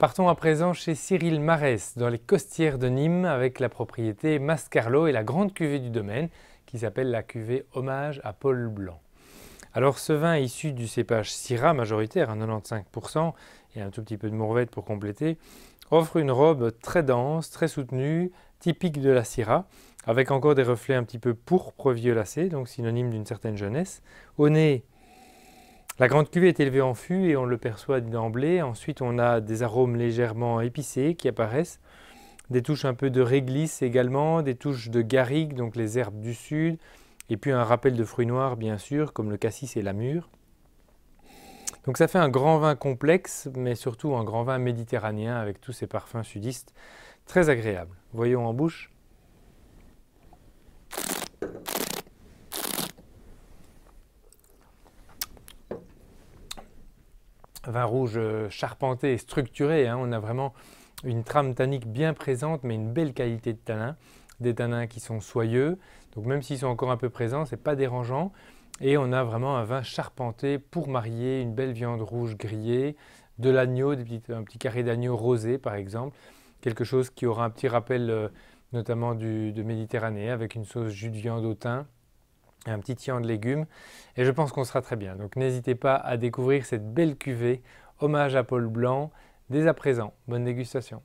Partons à présent chez Cyril Marès, dans les costières de Nîmes, avec la propriété Mascarlo et la grande cuvée du domaine, qui s'appelle la cuvée Hommage à Paul Blanc. Alors ce vin issu du cépage Syrah majoritaire, à hein, 95%, et un tout petit peu de mourvette pour compléter, offre une robe très dense, très soutenue, typique de la Syrah, avec encore des reflets un petit peu pourpre violacé, donc synonyme d'une certaine jeunesse. Au nez, la grande cuve est élevée en fût et on le perçoit d'emblée. Ensuite, on a des arômes légèrement épicés qui apparaissent, des touches un peu de réglisse également, des touches de garrigue, donc les herbes du sud, et puis un rappel de fruits noirs bien sûr, comme le cassis et la mûre. Donc ça fait un grand vin complexe, mais surtout un grand vin méditerranéen avec tous ces parfums sudistes, très agréable. Voyons en bouche. vin rouge euh, charpenté et structuré. Hein. On a vraiment une trame tannique bien présente, mais une belle qualité de tanin. Des tanins qui sont soyeux, donc même s'ils sont encore un peu présents, ce n'est pas dérangeant. Et on a vraiment un vin charpenté pour marier une belle viande rouge grillée, de l'agneau, un petit carré d'agneau rosé par exemple, quelque chose qui aura un petit rappel euh, notamment du, de Méditerranée avec une sauce jus de viande au thym un petit tient de légumes et je pense qu'on sera très bien. Donc n'hésitez pas à découvrir cette belle cuvée, hommage à Paul Blanc, dès à présent. Bonne dégustation.